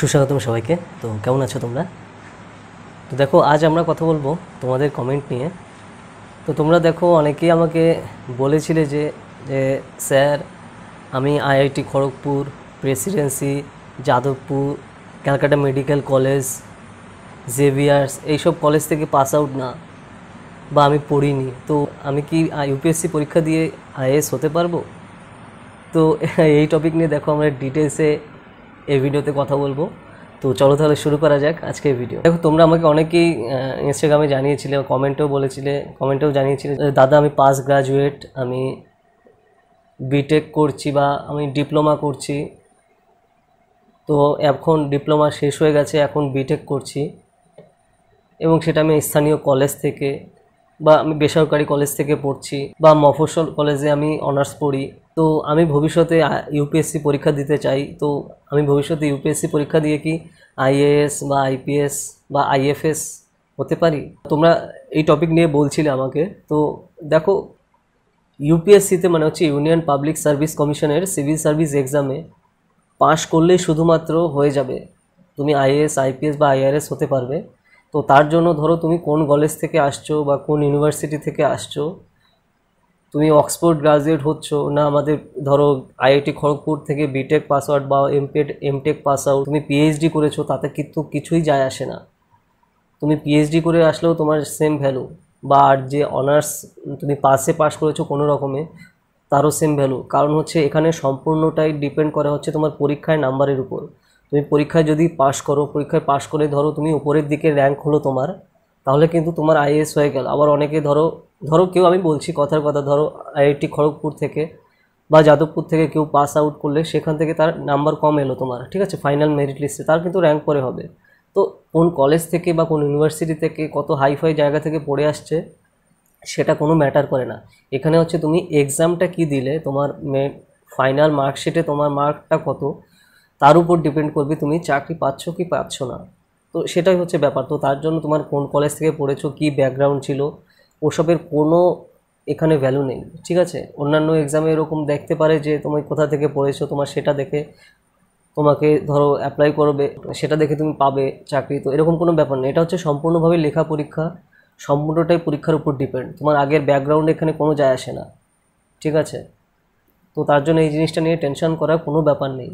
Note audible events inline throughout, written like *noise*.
সুস্বাগতম সবাইকে তো কেমন আছো তোমরা তো দেখো আজ আমরা কথা বলবো তোমাদের কমেন্ট নিয়ে তো তোমরা দেখো অনেকেই আমাকে বলেছিলে যে যে স্যার আমি IIT Kharagpur Presidency Jadavpur Calcutta medical college Xavier's এইসব কলেজ থেকে পাস আউট না বা আমি পড়িনি তো আমি কি ইউপিএসসি পরীক্ষা দিয়ে আইএস হতে পারবো তো এই টপিক নিয়ে দেখো আমরা ডিটেলসে এই ভিডিওতে কথা বলবো তো চলো তাহলে শুরু করা যাক আজকের ভিডিও দেখো তোমরা আমাকে অনেকেই ইনস্টাগ্রামে জানিয়েছিলে কমেন্টেও বলেছিলে কমেন্টেও জানিয়েছিলে দাদা আমি পাস গ্রাজুয়েট আমি বিটেক করছি বা আমি ডিপ্লোমা করছি তো এখন ডিপ্লোমা শেষ হয়ে গেছে এখন বিটেক করছি এবং সেটা আমি স্থানীয় কলেজ থেকে বা আমি বেসরকারি কলেজ থেকে পড়ছি বা মফসল কলেজে আমি অনার্স পড়ি তো আমি ভবিষ্যতে ইউপিএসসি পরীক্ষা দিতে চাই তো আমি ভবিষ্যতে ইউপিএসসি পরীক্ষা দিয়ে কি আইএএস বা আইপিএস বা আইএফএস হতে পারি তোমরা এই টপিক নিয়ে বলছিলে আমাকে তো দেখো ইউপিএসসিতে মানে হচ্ছে ইউনিয়ন পাবলিক সার্ভিস কমিশনের সিভিল সার্ভিস এক্সামে পাশ করলেই শুধুমাত্র হয়ে যাবে তুমি আইএএস আইপিএস বা আইআরএস হতে পারবে তো তার জন্য ধরো তুমি কোন কলেজ থেকে আসছো বা কোন ইউনিভার্সিটি থেকে আসছো তুমি অক্সফোর্ড গ্রাজুয়েট হচ্ছ না আমাদের ধরো আইআইটি খড়গপুর থেকে বিটেক পাস আউট বা এমপেড এমটেক পাস আউট তুমি পিএইচডি করেছো তাতে কিন্তু কিছুই যায় আসে না তুমি পিএইচডি করে আসলেও তোমার সেম ভ্যালু বা আর যে অনার্স তুমি পাসে পাস করেছো কোনো রকমে তারও সেম ভ্যালু কারণ হচ্ছে এখানে সম্পূর্ণটাই ডিপেন্ড করা হচ্ছে তোমার পরীক্ষায় নাম্বারের উপর তুমি পরীক্ষায় যদি পাশ করো পরীক্ষায় পাশ করে ধরো তুমি উপরের দিকে র্যাঙ্ক হলো তোমার তাহলে কিন্তু তোমার আইএস হয়ে গেল আবার অনেকে ধরো ধরো কেউ আমি বলছি কথার কথা ধরো আইআইটি খড়গপুর থেকে বা যাদবপুর থেকে কেউ পাস আউট করলে সেখান থেকে তার নাম্বার কম এলো তোমার ঠিক আছে ফাইনাল মেরিট লিস্টে তার কিন্তু র্যাঙ্ক পরে হবে তো কোন কলেজ থেকে বা কোন ইউনিভার্সিটি থেকে কত হাইফাই জায়গা থেকে পড়ে আসছে সেটা কোনো ম্যাটার করে না এখানে হচ্ছে তুমি এক্সামটা কি দিলে তোমার মে ফাইনাল মার্কশিটে তোমার মার্কটা কত তার উপর ডিপেন্ড করবে তুমি চাকরি পাচ্ছ কি পাচ্ছ না তো সেটাই হচ্ছে ব্যাপার তো তার জন্য তোমার কোন কলেজ থেকে পড়েছো কি ব্যাকগ্রাউন্ড ছিল ওসবের কোনো এখানে ভ্যালু নেই ঠিক আছে অন্যান্য এক্সামে এরকম দেখতে পারে যে তুমি কোথা থেকে পড়েছো তোমার সেটা দেখে তোমাকে ধরো অ্যাপ্লাই করবে সেটা দেখে তুমি পাবে চাকরি তো এরকম কোনো ব্যাপার নেই এটা হচ্ছে সম্পূর্ণভাবে লেখা পরীক্ষা সম্পূর্ণটাই পরীক্ষার উপর ডিপেন্ড তোমার আগের ব্যাকগ্রাউন্ড এখানে কোনো যায় আসে না ঠিক আছে তো তার জন্য এই জিনিসটা নিয়ে টেনশন করার কোনো ব্যাপার নেই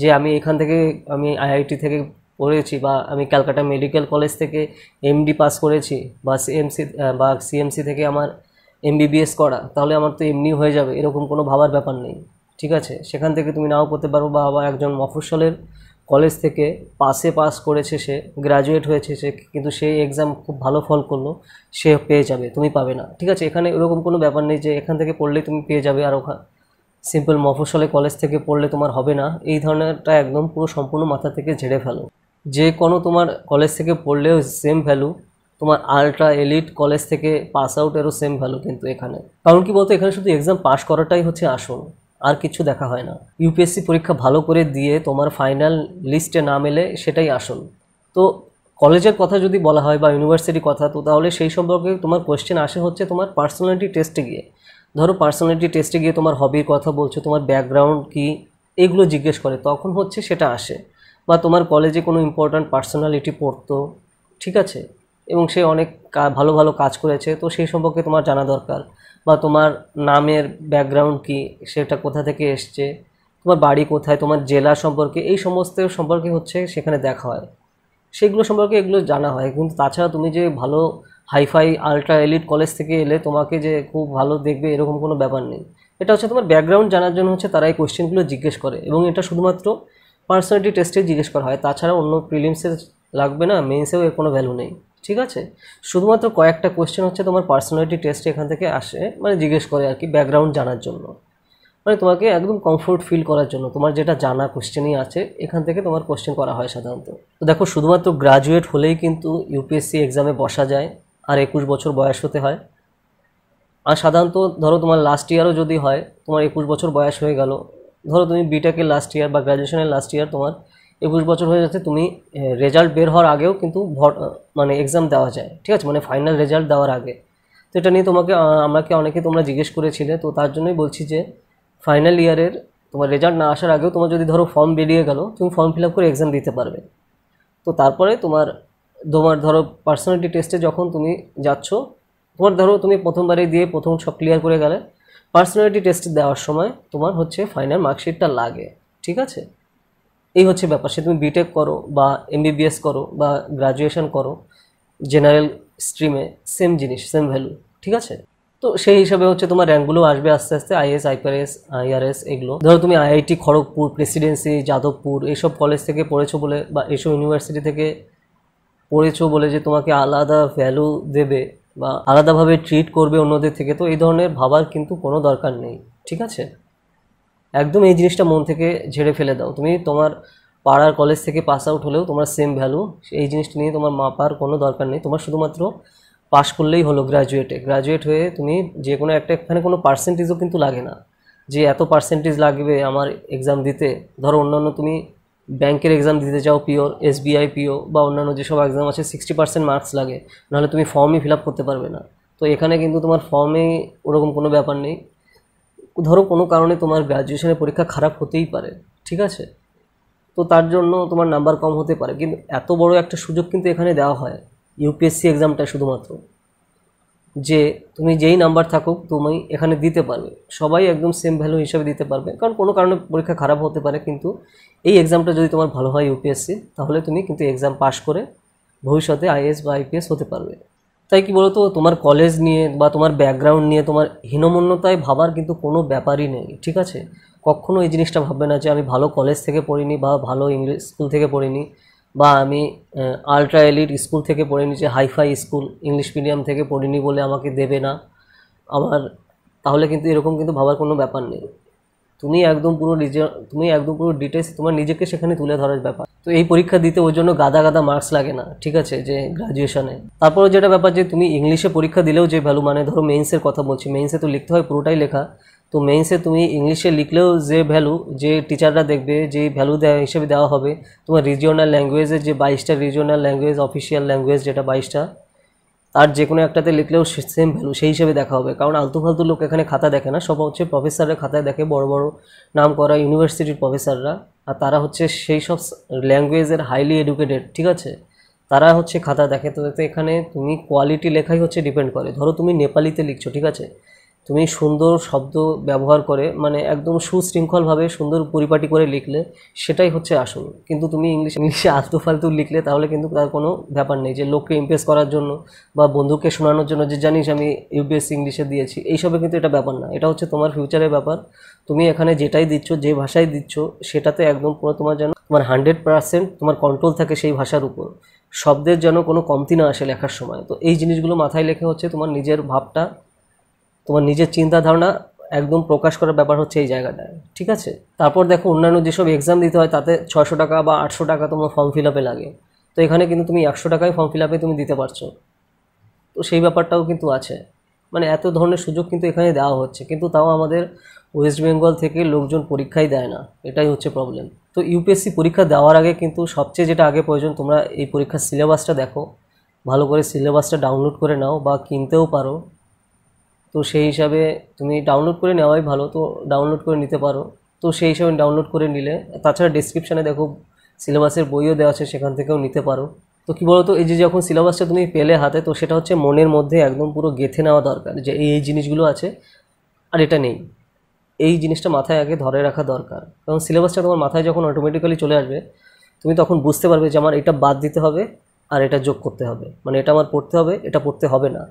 যে আমি এখান থেকে আমি আইআইটি থেকে পড়েছি বা আমি ক্যালকাটা মেডিকেল কলেজ থেকে এমডি পাস করেছি বা সিএমসি বা সিএমসি থেকে আমার এমবিবিএস করা তাহলে আমার তো এমনি হয়ে যাবে এরকম কোনো ভাবার ব্যাপার নেই ঠিক আছে সেখান থেকে তুমি নাও করতে পারো বা আবার একজন মফস্বলের কলেজ থেকে পাসে পাস করেছে সে গ্র্যাজুয়েট হয়েছে সে কিন্তু সেই এক্সাম খুব ভালো ফল করলো সে পেয়ে যাবে তুমি পাবে না ঠিক আছে এখানে এরকম কোনো ব্যাপার নেই যে এখান থেকে পড়লেই তুমি পেয়ে যাবে আর ওখান সিম্পল মফস্বলে কলেজ থেকে পড়লে তোমার হবে না এই ধরনেরটা একদম পুরো সম্পূর্ণ মাথা থেকে ঝেড়ে ফেলো যে কোনো তোমার কলেজ থেকে পড়লেও সেম ভ্যালু তোমার আলট্রা এলিট কলেজ থেকে পাস আউটেরও সেম ভ্যালু কিন্তু এখানে কারণ কি বলতো এখানে শুধু এক্সাম পাস করাটাই হচ্ছে আসল আর কিছু দেখা হয় না ইউপিএসসি পরীক্ষা ভালো করে দিয়ে তোমার ফাইনাল লিস্টে নাম এলে সেটাই আসল তো কলেজের কথা যদি বলা হয় বা ইউনিভার্সিটির কথা তো তাহলে সেই সম্পর্কে তোমার কোয়েশ্চেন আসে হচ্ছে তোমার পার্সোনালিটি টেস্টে গিয়ে ধরো পার্সোনালিটি টেস্টে গিয়ে তোমার হবির কথা বলছো তোমার ব্যাকগ্রাউন্ড কি এগুলো জিজ্ঞেস করে তখন হচ্ছে সেটা আসে বা তোমার কলেজে কোনো ইম্পর্ট্যান্ট পার্সোনালিটি পড়তো ঠিক আছে এবং সে অনেক ভালো ভালো কাজ করেছে তো সেই সম্পর্কে তোমার জানা দরকার বা তোমার নামের ব্যাকগ্রাউন্ড কি সেটা কোথা থেকে এসছে তোমার বাড়ি কোথায় তোমার জেলা সম্পর্কে এই সমস্ত সম্পর্কে হচ্ছে সেখানে দেখা হয় সেগুলো সম্পর্কে এগুলো জানা হয় কিন্তু তাছাড়া তুমি যে ভালো হাইফাই আলট্রা এলিট কলেজ থেকে এলে তোমাকে যে খুব ভালো দেখবে এরকম কোনো ব্যাপার নেই এটা হচ্ছে তোমার ব্যাকগ্রাউন্ড জানার জন্য হচ্ছে তারা এই কোয়েশ্চেনগুলো জিজ্ঞেস করে এবং এটা শুধুমাত্র পার্সোনালিটি টেস্টে জিজ্ঞেস করা হয় তাছাড়া অন্য প্রিলিমসে লাগবে না মেন্সেও এর কোনো ভ্যালু নেই ঠিক আছে শুধুমাত্র কয়েকটা কোয়েশ্চেন হচ্ছে তোমার পার্সোনালিটি টেস্টে এখান থেকে আসে মানে জিজ্ঞেস করে আর কি ব্যাকগ্রাউন্ড জানার জন্য মানে তোমাকে একদম কমফোর্ট ফিল করার জন্য তোমার যেটা জানা কোশ্চেনই আছে এখান থেকে তোমার কোশ্চেন করা হয় সাধারণত তো দেখো শুধুমাত্র গ্রাজুয়েট হলেই কিন্তু ইউপিএসসি এক্সামে বসা যায় আর একুশ বছর বয়স হতে হয় আর সাধারণত ধরো তোমার লাস্ট ইয়ারও যদি হয় তোমার একুশ বছর বয়স হয়ে গেল ধরো তুমি বিটেকের লাস্ট ইয়ার বা গ্র্যাজুয়েশনের লাস্ট ইয়ার তোমার একুশ বছর হয়ে যাচ্ছে তুমি রেজাল্ট বের হওয়ার আগেও কিন্তু মানে এক্সাম দেওয়া যায় ঠিক আছে মানে ফাইনাল রেজাল্ট দেওয়ার আগে তো এটা নিয়ে তোমাকে আমাকে অনেকে তোমরা জিজ্ঞেস করেছিলে তো তার জন্যই বলছি যে ফাইনাল ইয়ারের তোমার রেজাল্ট না আসার আগেও তোমার যদি ধরো ফর্ম বেরিয়ে গেলো তুমি ফর্ম ফিল আপ করে এক্সাম দিতে পারবে তো তারপরে তোমার তোমার ধরো পার্সোনালিটি টেস্টে যখন তুমি যাচ্ছ তোমার ধরো তুমি প্রথমবারে দিয়ে প্রথম সব ক্লিয়ার করে গেলে পার্সোনালিটি টেস্ট দেওয়ার সময় তোমার হচ্ছে ফাইনাল মার্কশিটটা লাগে ঠিক আছে এই হচ্ছে ব্যাপার সে তুমি বিটেক করো বা এমবিবিএস করো বা গ্রাজুয়েশন করো জেনারেল স্ট্রিমে সেম জিনিস সেম ভ্যালু ঠিক আছে তো সেই হিসাবে হচ্ছে তোমার র্যাঙ্কগুলো আসবে আস্তে আস্তে আইএস আইপিআরএস আইআরএস এগুলো ধরো তুমি আইআইটি খড়গপুর প্রেসিডেন্সি যাদবপুর এইসব কলেজ থেকে পড়েছো বলে বা এইসব ইউনিভার্সিটি থেকে পড়েছো বলে যে তোমাকে আলাদা ভ্যালু দেবে বা আলাদাভাবে ট্রিট করবে অন্যদের থেকে তো এই ধরনের ভাবার কিন্তু কোনো দরকার নেই ঠিক আছে একদম এই জিনিসটা মন থেকে ঝেড়ে ফেলে দাও তুমি তোমার পাড়ার কলেজ থেকে পাস আউট হলেও তোমার সেম ভ্যালু এই জিনিসটা নিয়ে তোমার মাপার কোনো দরকার নেই তোমার শুধুমাত্র পাশ করলেই হলো গ্র্যাজুয়েটে গ্র্যাজুয়েট হয়ে তুমি যে কোনো একটা এখানে কোনো পার্সেন্টেজও কিন্তু লাগে না যে এত পার্সেন্টেজ লাগবে আমার এক্সাম দিতে ধরো অন্যান্য তুমি ব্যাংকের এক্সাম দিতে চাও পিওর এসবিআই পিও বা অন্যান্য যেসব এক্সাম আছে সিক্সটি পার্সেন্ট মার্কস লাগে নাহলে তুমি ফর্মই ফিল আপ করতে পারবে না তো এখানে কিন্তু তোমার ফর্মে ওরকম কোনো ব্যাপার নেই ধরো কোনো কারণে তোমার গ্র্যাজুয়েশনের পরীক্ষা খারাপ হতেই পারে ঠিক আছে তো তার জন্য তোমার নাম্বার কম হতে পারে কিন্তু এত বড় একটা সুযোগ কিন্তু এখানে দেওয়া হয় ইউপিএসসি এক্সামটা শুধুমাত্র যে তুমি যেই নাম্বার থাকুক তুমি এখানে দিতে পারবে সবাই একদম সেম ভ্যালু হিসাবে দিতে পারবে কারণ কোনো কারণে পরীক্ষা খারাপ হতে পারে কিন্তু এই এক্সামটা যদি তোমার ভালো হয় ইউপিএসসি তাহলে তুমি কিন্তু এক্সাম পাশ করে ভবিষ্যতে আইএস বা আইপিএস হতে পারবে তাই কি বলতো তোমার কলেজ নিয়ে বা তোমার ব্যাকগ্রাউন্ড নিয়ে তোমার হীনমন্যতায় ভাবার কিন্তু কোনো ব্যাপারই নেই ঠিক আছে কখনো এই জিনিসটা ভাববে না যে আমি ভালো কলেজ থেকে পড়িনি বা ভালো ইংলিশ স্কুল থেকে পড়িনি বা আমি আলট্রা এলিট স্কুল থেকে পড়ে নিচ্ছি হাইফাই স্কুল ইংলিশ মিডিয়াম থেকে পড়িনি বলে আমাকে দেবে না আমার তাহলে কিন্তু এরকম কিন্তু ভাবার কোনো ব্যাপার নেই তুমি একদম পুরো নিজে তুমি একদম পুরো ডিটেলস তোমার নিজেকে সেখানে তুলে ধরার ব্যাপার তো এই পরীক্ষা দিতে ওর জন্য গাদা গাদা মার্কস লাগে না ঠিক আছে যে গ্রাজুয়েশনে তারপরে যেটা ব্যাপার যে তুমি ইংলিশে পরীক্ষা দিলেও যে ভ্যালু মানে ধরো মেইনসের কথা বলছি মেইনসে তো লিখতে হয় পুরোটাই লেখা তো মেইনসে তুমি ইংলিশে লিখলেও যে ভ্যালু যে টিচাররা দেখবে যে ভ্যালু দেওয়া হিসেবে দেওয়া হবে তোমার রিজিওনাল ল্যাঙ্গুয়েজের যে বাইশটা রিজিওনাল ল্যাঙ্গুয়েজ অফিসিয়াল ল্যাঙ্গুয়েজ যেটা বাইশটা আর যে কোনো একটাতে লিখলেও সেম ভ্যালু সেই হিসেবে দেখা হবে কারণ আলতু ফালতু লোক এখানে খাতা দেখে না সব হচ্ছে প্রফেসররা খাতায় দেখে বড় বড় নাম করা ইউনিভার্সিটির প্রফেসররা আর তারা হচ্ছে সেই সব ল্যাঙ্গুয়েজের হাইলি এডুকেটেড ঠিক আছে তারা হচ্ছে খাতা দেখে তো এখানে তুমি কোয়ালিটি লেখাই হচ্ছে ডিপেন্ড করে ধরো তুমি নেপালিতে লিখছো ঠিক আছে তুমি সুন্দর শব্দ ব্যবহার করে মানে একদম সুশৃঙ্খলভাবে সুন্দর পরিপাটি করে লিখলে সেটাই হচ্ছে আসল কিন্তু তুমি ইংলিশ ইংলিশে আলতু ফালতু লিখলে তাহলে কিন্তু তার কোনো ব্যাপার নেই যে লোককে ইমপ্রেস করার জন্য বা বন্ধুকে শোনানোর জন্য যে জানিস আমি ইউপিএসসি ইংলিশে দিয়েছি এইসবে কিন্তু এটা ব্যাপার না এটা হচ্ছে তোমার ফিউচারের ব্যাপার তুমি এখানে যেটাই দিচ্ছ যে ভাষাই দিচ্ছ সেটাতে একদম পুরো তোমার যেন তোমার হান্ড্রেড পার্সেন্ট তোমার কন্ট্রোল থাকে সেই ভাষার উপর শব্দের যেন কোনো কমতি না আসে লেখার সময় তো এই জিনিসগুলো মাথায় লেখে হচ্ছে তোমার নিজের ভাবটা তোমার নিজের চিন্তা ধারণা একদম প্রকাশ করার ব্যাপার হচ্ছে এই জায়গাটায় ঠিক আছে তারপর দেখো অন্যান্য যেসব এক্সাম দিতে হয় তাতে ছয়শো টাকা বা আটশো টাকা তোমার ফর্ম ফিল আপে লাগে তো এখানে কিন্তু তুমি একশো টাকায় ফর্ম ফিল আপে তুমি দিতে পারছো তো সেই ব্যাপারটাও কিন্তু আছে মানে এত ধরনের সুযোগ কিন্তু এখানে দেওয়া হচ্ছে কিন্তু তাও আমাদের ওয়েস্ট বেঙ্গল থেকে লোকজন পরীক্ষাই দেয় না এটাই হচ্ছে প্রবলেম তো ইউপিএসসি পরীক্ষা দেওয়ার আগে কিন্তু সবচেয়ে যেটা আগে প্রয়োজন তোমরা এই পরীক্ষার সিলেবাসটা দেখো ভালো করে সিলেবাসটা ডাউনলোড করে নাও বা কিনতেও পারো তো সেই হিসাবে তুমি ডাউনলোড করে নেওয়াই ভালো তো ডাউনলোড করে নিতে পারো তো সেই হিসাবে ডাউনলোড করে নিলে তাছাড়া ডিসক্রিপশানে দেখো সিলেবাসের বইও দেওয়া আছে সেখান থেকেও নিতে পারো তো কী বলতো এই যে যখন সিলেবাসটা তুমি পেলে হাতে তো সেটা হচ্ছে মনের মধ্যে একদম পুরো গেঁথে নেওয়া দরকার যে এই এই জিনিসগুলো আছে আর এটা নেই এই জিনিসটা মাথায় আগে ধরে রাখা দরকার কারণ সিলেবাসটা তোমার মাথায় যখন অটোমেটিক্যালি চলে আসবে তুমি তখন বুঝতে পারবে যে আমার এটা বাদ দিতে হবে আর এটা যোগ করতে হবে মানে এটা আমার পড়তে হবে এটা পড়তে হবে না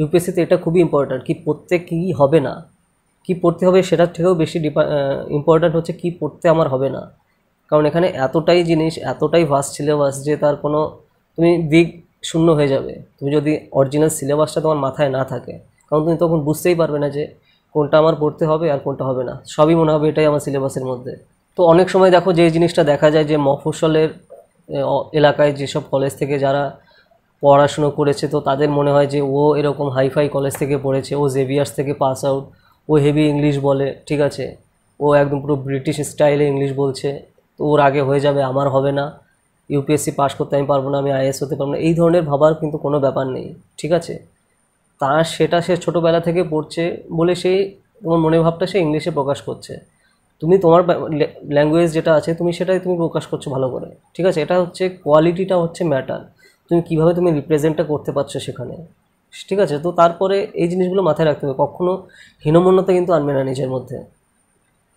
ইউপিএসসিতে এটা খুবই ইম্পর্ট্যান্ট কি পড়তে কী হবে না কি পড়তে হবে সেটার থেকেও বেশি ইম্পর্ট্যান্ট হচ্ছে কি পড়তে আমার হবে না কারণ এখানে এতটাই জিনিস এতটাই ভাস সিলেবাস যে তার কোনো তুমি দিক শূন্য হয়ে যাবে তুমি যদি অরিজিনাল সিলেবাসটা তোমার মাথায় না থাকে কারণ তুমি তখন বুঝতেই পারবে না যে কোনটা আমার পড়তে হবে আর কোনটা হবে না সবই মনে হবে এটাই আমার সিলেবাসের মধ্যে তো অনেক সময় দেখো যে জিনিসটা দেখা যায় যে মফসলের এলাকায় যেসব কলেজ থেকে যারা পড়াশুনো করেছে তো তাদের মনে হয় যে ও এরকম হাইফাই কলেজ থেকে পড়েছে ও জেভিয়ার্স থেকে পাস আউট ও হেভি ইংলিশ বলে ঠিক আছে ও একদম পুরো ব্রিটিশ স্টাইলে ইংলিশ বলছে তো ওর আগে হয়ে যাবে আমার হবে না ইউপিএসসি পাশ করতে আমি পারবো না আমি আইএস হতে পারবো না এই ধরনের ভাবার কিন্তু কোনো ব্যাপার নেই ঠিক আছে তা সেটা সে ছোটোবেলা থেকে পড়ছে বলে সেই তোমার মনোভাবটা সে ইংলিশে প্রকাশ করছে তুমি তোমার ল্যাঙ্গুয়েজ যেটা আছে তুমি সেটাই তুমি প্রকাশ করছো ভালো করে ঠিক আছে এটা হচ্ছে কোয়ালিটিটা হচ্ছে ম্যাটার তুমি কীভাবে তুমি রিপ্রেজেন্টটা করতে পারছো সেখানে ঠিক আছে তো তারপরে এই জিনিসগুলো মাথায় রাখতে হবে কখনো হীনমন্যতা কিন্তু আনবে না নিজের মধ্যে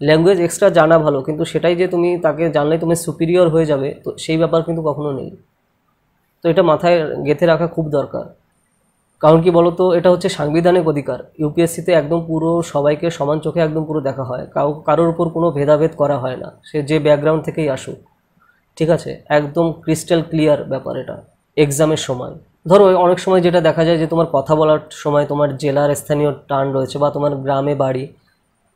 ল্যাঙ্গুয়েজ এক্সট্রা জানা ভালো কিন্তু সেটাই যে তুমি তাকে জানলে তুমি সুপিরিয়র হয়ে যাবে তো সেই ব্যাপার কিন্তু কখনো নেই তো এটা মাথায় গেঁথে রাখা খুব দরকার কারণ কি বলতো এটা হচ্ছে সাংবিধানিক অধিকার ইউপিএসসিতে একদম পুরো সবাইকে সমান চোখে একদম পুরো দেখা হয় কাউ কারোর উপর কোনো ভেদাভেদ করা হয় না সে যে ব্যাকগ্রাউন্ড থেকেই আসুক ঠিক আছে একদম ক্রিস্টাল ক্লিয়ার ব্যাপার এটা এক্সামের সময় ধরো অনেক সময় যেটা দেখা যায় যে তোমার কথা বলার সময় তোমার জেলার স্থানীয় টান রয়েছে বা তোমার গ্রামে বাড়ি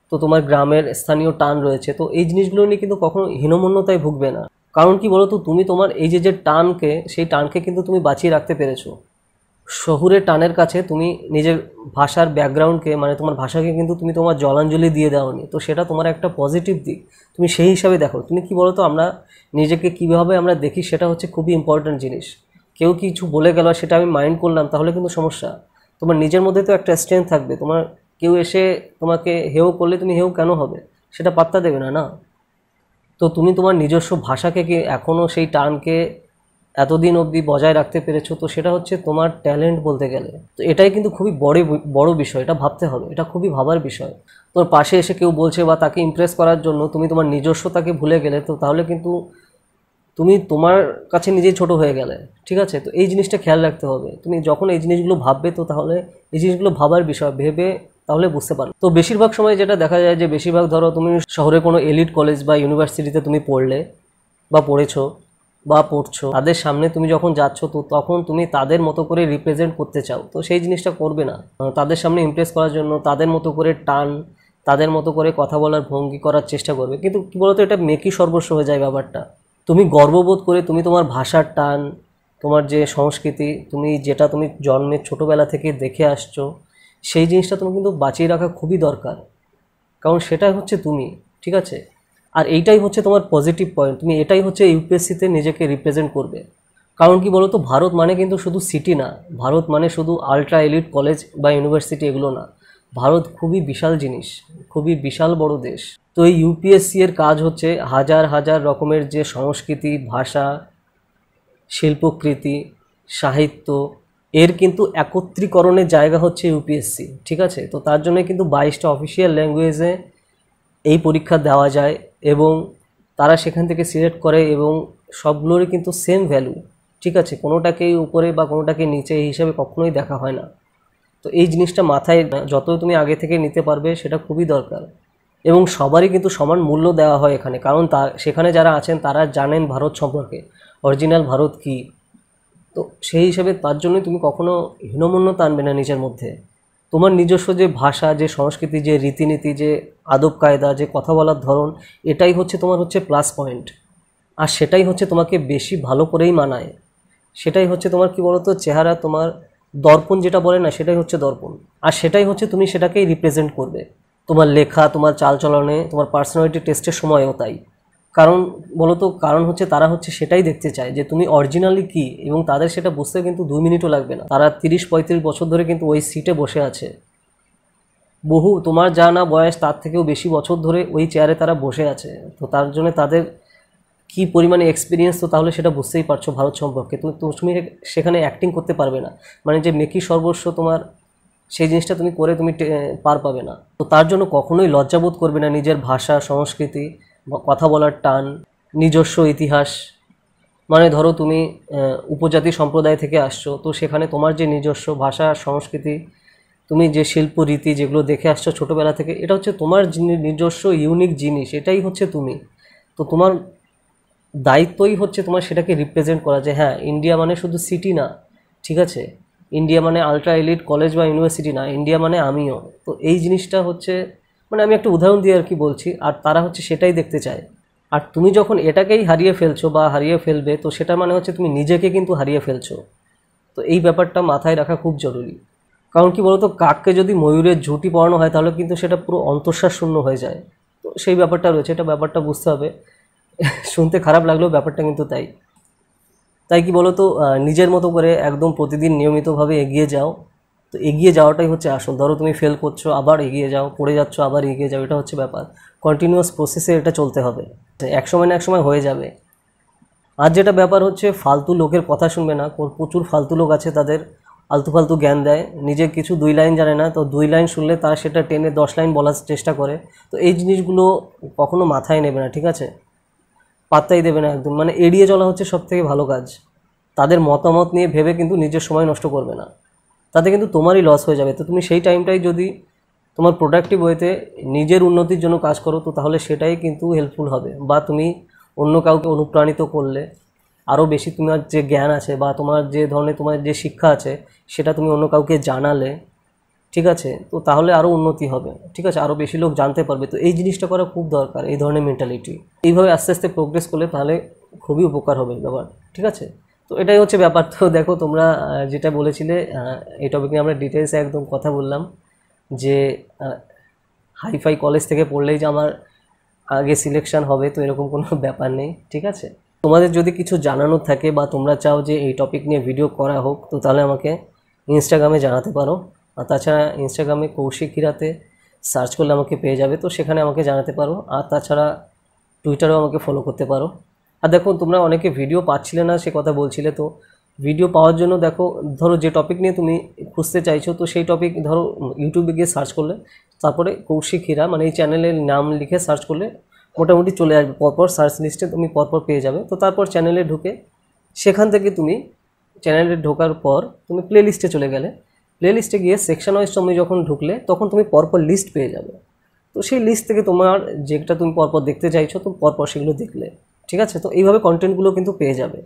তো তোমার গ্রামের স্থানীয় টান রয়েছে তো এই জিনিসগুলো নিয়ে কিন্তু কখনো হীনমন্যতায় ভুগবে না কারণ কি বলো তো তুমি তোমার এই যে যে টানকে সেই টানকে কিন্তু তুমি বাঁচিয়ে রাখতে পেরেছো শহুরে টানের কাছে তুমি নিজের ভাষার ব্যাকগ্রাউন্ডকে মানে তোমার ভাষাকে কিন্তু তুমি তোমার জলাঞ্জলি দিয়ে দাওনি তো সেটা তোমার একটা পজিটিভ দিক তুমি সেই হিসাবে দেখো তুমি কি বলো তো আমরা নিজেকে কীভাবে আমরা দেখি সেটা হচ্ছে খুবই ইম্পর্ট্যান্ট জিনিস কেউ কিছু বলে গেল সেটা আমি মাইন্ড করলাম তাহলে কিন্তু সমস্যা তোমার নিজের মধ্যে তো একটা স্ট্রেংথ থাকবে তোমার কেউ এসে তোমাকে হেউ করলে তুমি হেউ কেন হবে সেটা পাত্তা দেবে না না তো তুমি তোমার নিজস্ব ভাষাকে কি এখনও সেই টানকে এতদিন অবধি বজায় রাখতে পেরেছো তো সেটা হচ্ছে তোমার ট্যালেন্ট বলতে গেলে তো এটাই কিন্তু খুবই বড় বড় বিষয় এটা ভাবতে হবে এটা খুবই ভাবার বিষয় তোমার পাশে এসে কেউ বলছে বা তাকে ইমপ্রেস করার জন্য তুমি তোমার নিজস্বতাকে ভুলে গেলে তো তাহলে কিন্তু তুমি তোমার কাছে নিজেই ছোট হয়ে গেলে ঠিক আছে তো এই জিনিসটা খেয়াল রাখতে হবে তুমি যখন এই জিনিসগুলো ভাববে তো তাহলে এই জিনিসগুলো ভাবার বিষয় ভেবে তাহলে বুঝতে পারো তো বেশিরভাগ সময় যেটা দেখা যায় যে বেশিরভাগ ধরো তুমি শহরে কোনো এলিট কলেজ বা ইউনিভার্সিটিতে তুমি পড়লে বা পড়েছো বা পড়ছো তাদের সামনে তুমি যখন যাচ্ছ তো তখন তুমি তাদের মতো করে রিপ্রেজেন্ট করতে চাও তো সেই জিনিসটা করবে না তাদের সামনে ইমপ্রেস করার জন্য তাদের মতো করে টান তাদের মতো করে কথা বলার ভঙ্গি করার চেষ্টা করবে কিন্তু কী বলতো এটা মেকি সর্বস্ব হয়ে যায় ব্যাপারটা তুমি গর্ববোধ করে তুমি তোমার ভাষার টান তোমার যে সংস্কৃতি তুমি যেটা তুমি জন্মের ছোটোবেলা থেকে দেখে আসছো সেই জিনিসটা তুমি কিন্তু বাঁচিয়ে রাখা খুবই দরকার কারণ সেটাই হচ্ছে তুমি ঠিক আছে আর এইটাই হচ্ছে তোমার পজিটিভ পয়েন্ট তুমি এটাই হচ্ছে ইউপিএসসিতে নিজেকে রিপ্রেজেন্ট করবে কারণ কি বলো তো ভারত মানে কিন্তু শুধু সিটি না ভারত মানে শুধু আলট্রা এলিট কলেজ বা ইউনিভার্সিটি এগুলো না ভারত খুবই বিশাল জিনিস খুবই বিশাল বড় দেশ তো এই ইউপিএসসি এর কাজ হচ্ছে হাজার হাজার রকমের যে সংস্কৃতি ভাষা শিল্পকৃতি সাহিত্য এর কিন্তু একত্রীকরণের জায়গা হচ্ছে ইউপিএসসি ঠিক আছে তো তার জন্য কিন্তু বাইশটা অফিসিয়াল ল্যাঙ্গুয়েজে এই পরীক্ষা দেওয়া যায় এবং তারা সেখান থেকে সিলেক্ট করে এবং সবগুলোরই কিন্তু সেম ভ্যালু ঠিক আছে কোনোটাকে উপরে বা কোনোটাকে নিচে এই হিসাবে কখনোই দেখা হয় না তো এই জিনিসটা মাথায় যত তুমি আগে থেকে নিতে পারবে সেটা খুবই দরকার এবং সবারই কিন্তু সমান মূল্য দেওয়া হয় এখানে কারণ তা সেখানে যারা আছেন তারা জানেন ভারত সম্পর্কে অরিজিনাল ভারত কি তো সেই হিসাবে তার জন্যই তুমি কখনো হীনমন্যতা আনবে না নিজের মধ্যে তোমার নিজস্ব যে ভাষা যে সংস্কৃতি যে রীতিনীতি যে আদব কায়দা যে কথা বলার ধরন এটাই হচ্ছে তোমার হচ্ছে প্লাস পয়েন্ট আর সেটাই হচ্ছে তোমাকে বেশি ভালো করেই মানায় সেটাই হচ্ছে তোমার কি বলতো চেহারা তোমার দর্পণ যেটা বলে না সেটাই হচ্ছে দর্পণ আর সেটাই হচ্ছে তুমি সেটাকেই রিপ্রেজেন্ট করবে তোমার লেখা তোমার চালচলনে তোমার পার্সোনালিটি টেস্টের সময়ও তাই কারণ বলতো কারণ হচ্ছে তারা হচ্ছে সেটাই দেখতে চায় যে তুমি অরিজিনালি কি এবং তাদের সেটা বুঝতে কিন্তু দুই মিনিটও লাগবে না তারা তিরিশ পঁয়ত্রিশ বছর ধরে কিন্তু ওই সিটে বসে আছে বহু তোমার যা না বয়স তার থেকেও বেশি বছর ধরে ওই চেয়ারে তারা বসে আছে তো তার জন্য তাদের কি পরিমাণে এক্সপিরিয়েন্স তো তাহলে সেটা বুঝতেই পারছো ভারত সম্পর্কে তুমি তুমি সেখানে অ্যাক্টিং করতে পারবে না মানে যে মেকি সর্বস্ব তোমার সেই জিনিসটা তুমি করে তুমি পার পাবে না তো তার জন্য কখনোই লজ্জাবোধ করবে না নিজের ভাষা সংস্কৃতি কথা বলার টান নিজস্ব ইতিহাস মানে ধরো তুমি উপজাতি সম্প্রদায় থেকে আসছো তো সেখানে তোমার যে নিজস্ব ভাষা সংস্কৃতি তুমি যে শিল্প রীতি যেগুলো দেখে আসছো ছোটোবেলা থেকে এটা হচ্ছে তোমার নিজস্ব ইউনিক জিনিস এটাই হচ্ছে তুমি তো তোমার দায়িত্বই হচ্ছে তোমার সেটাকে রিপ্রেজেন্ট করা যে হ্যাঁ ইন্ডিয়া মানে শুধু সিটি না ঠিক আছে ইন্ডিয়া মানে আলট্রা এলিট কলেজ বা ইউনিভার্সিটি না ইন্ডিয়া মানে আমিও তো এই জিনিসটা হচ্ছে মানে আমি একটা উদাহরণ দিয়ে আর কি বলছি আর তারা হচ্ছে সেটাই দেখতে চায় আর তুমি যখন এটাকেই হারিয়ে ফেলছো বা হারিয়ে ফেলবে তো সেটা মানে হচ্ছে তুমি নিজেকে কিন্তু হারিয়ে ফেলছো তো এই ব্যাপারটা মাথায় রাখা খুব জরুরি কারণ কি বলতো কাককে যদি ময়ূরের ঝুঁটি পড়ানো হয় তাহলে কিন্তু সেটা পুরো অন্তঃশ্বাস শূন্য হয়ে যায় তো সেই ব্যাপারটা রয়েছে এটা ব্যাপারটা বুঝতে হবে শুনতে খারাপ লাগলেও ব্যাপারটা কিন্তু তাই তাই কি বলো তো নিজের মতো করে একদম প্রতিদিন নিয়মিতভাবে এগিয়ে যাও তো এগিয়ে যাওয়াটাই হচ্ছে আসল ধরো তুমি ফেল করছো আবার এগিয়ে যাও পড়ে যাচ্ছ আবার এগিয়ে যাও এটা হচ্ছে ব্যাপার কন্টিনিউয়াস প্রসেসে এটা চলতে হবে এক সময় না এক সময় হয়ে যাবে আর যেটা ব্যাপার হচ্ছে ফালতু লোকের কথা শুনবে না প্রচুর ফালতু লোক আছে তাদের আলতু ফালতু জ্ঞান দেয় নিজে কিছু দুই লাইন জানে না তো দুই লাইন শুনলে তারা সেটা টেনে দশ লাইন বলার চেষ্টা করে তো এই জিনিসগুলো কখনো মাথায় নেবে না ঠিক আছে পাত্তাই দেবে না একদম মানে এড়িয়ে চলা হচ্ছে সবথেকে ভালো কাজ তাদের মতামত নিয়ে ভেবে কিন্তু নিজের সময় নষ্ট করবে না তাতে কিন্তু তোমারই লস হয়ে যাবে তো তুমি সেই টাইমটাই যদি তোমার প্রোডাক্টিভ ওয়েতে নিজের উন্নতির জন্য কাজ করো তো তাহলে সেটাই কিন্তু হেল্পফুল হবে বা তুমি অন্য কাউকে অনুপ্রাণিত করলে আরও বেশি তোমার যে জ্ঞান আছে বা তোমার যে ধরনের তোমার যে শিক্ষা আছে সেটা তুমি অন্য কাউকে জানালে ঠিক আছে তো তাহলে আরও উন্নতি হবে ঠিক আছে আরও বেশি লোক জানতে পারবে তো এই জিনিসটা করা খুব দরকার এই ধরনের মেন্টালিটি এইভাবে আস্তে আস্তে প্রোগ্রেস করলে তাহলে খুবই উপকার হবে ব্যাপার ঠিক আছে তো এটাই হচ্ছে ব্যাপার তো দেখো তোমরা যেটা বলেছিলে এই টপিক নিয়ে আমরা ডিটেলসে একদম কথা বললাম যে হাইফাই কলেজ থেকে পড়লেই যে আমার আগে সিলেকশান হবে তো এরকম কোনো *laughs* ব্যাপার নেই ঠিক আছে তোমাদের যদি কিছু জানানোর থাকে বা তোমরা চাও যে এই টপিক নিয়ে ভিডিও করা হোক তো তাহলে আমাকে ইনস্টাগ্রামে জানাতে পারো আর তাছাড়া ইনস্টাগ্রামে কৌশিক হিরাতে সার্চ করলে আমাকে পেয়ে যাবে তো সেখানে আমাকে জানাতে পারো আর তাছাড়া টুইটারেও আমাকে ফলো করতে পারো আর দেখো তোমরা অনেকে ভিডিও পাচ্ছিলে না সে কথা বলছিলে তো ভিডিও পাওয়ার জন্য দেখো ধরো যে টপিক নিয়ে তুমি খুঁজতে চাইছো তো সেই টপিক ধরো ইউটিউবে গিয়ে সার্চ করলে তারপরে কৌশিক হীরা মানে এই চ্যানেলের নাম লিখে সার্চ করলে মোটামুটি চলে আসবে পরপর সার্চ লিস্টে তুমি পরপর পেয়ে যাবে তো তারপর চ্যানেলে ঢুকে সেখান থেকে তুমি চ্যানেলে ঢোকার পর তুমি প্লে লিস্টে চলে গেলে প্লেলিস্টে গিয়ে সেকশন ওয়াইজ তুমি যখন ঢুকলে তখন তুমি পরপর লিস্ট পেয়ে যাবে তো সেই লিস্ট থেকে তোমার যেটা তুমি পরপর দেখতে চাইছো তুমি পরপর সেগুলো দেখলে ঠিক আছে তো এইভাবে কন্টেন্টগুলো কিন্তু পেয়ে যাবে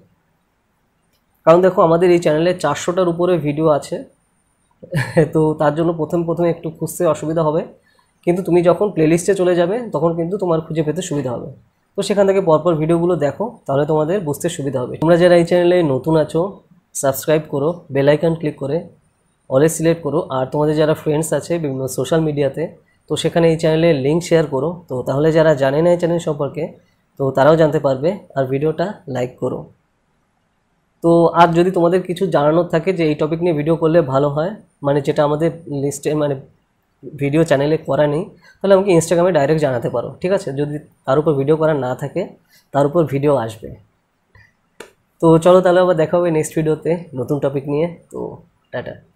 কারণ দেখো আমাদের এই চ্যানেলে চারশোটার উপরে ভিডিও আছে *laughs* তো তার জন্য প্রথম প্রথমে একটু খুঁজতে অসুবিধা হবে কিন্তু তুমি যখন প্লেলিস্টে চলে যাবে তখন কিন্তু তোমার খুঁজে পেতে সুবিধা হবে তো সেখান থেকে পরপর ভিডিওগুলো দেখো তাহলে তোমাদের বুঝতে সুবিধা হবে তোমরা যারা এই চ্যানেলে নতুন আছো সাবস্ক্রাইব করো বেলাইকান ক্লিক করে অলে সিলেক্ট করো আর তোমাদের যারা ফ্রেন্ডস আছে বিভিন্ন সোশ্যাল মিডিয়াতে তো সেখানে এই চ্যানেলের লিঙ্ক শেয়ার করো তো তাহলে যারা জানে না এই চ্যানেল সম্পর্কে তো তারাও জানতে পারবে আর ভিডিওটা লাইক করো তো আর যদি তোমাদের কিছু জানানোর থাকে যে এই টপিক নিয়ে ভিডিও করলে ভালো হয় মানে যেটা আমাদের লিস্টে মানে ভিডিও চ্যানেলে করা নেই তাহলে আমাকে ইনস্টাগ্রামে ডাইরেক্ট জানাতে পারো ঠিক আছে যদি তার উপর ভিডিও করা না থাকে তার উপর ভিডিও আসবে তো চলো তাহলে আবার দেখা হবে নেক্সট ভিডিওতে নতুন টপিক নিয়ে তো টাটা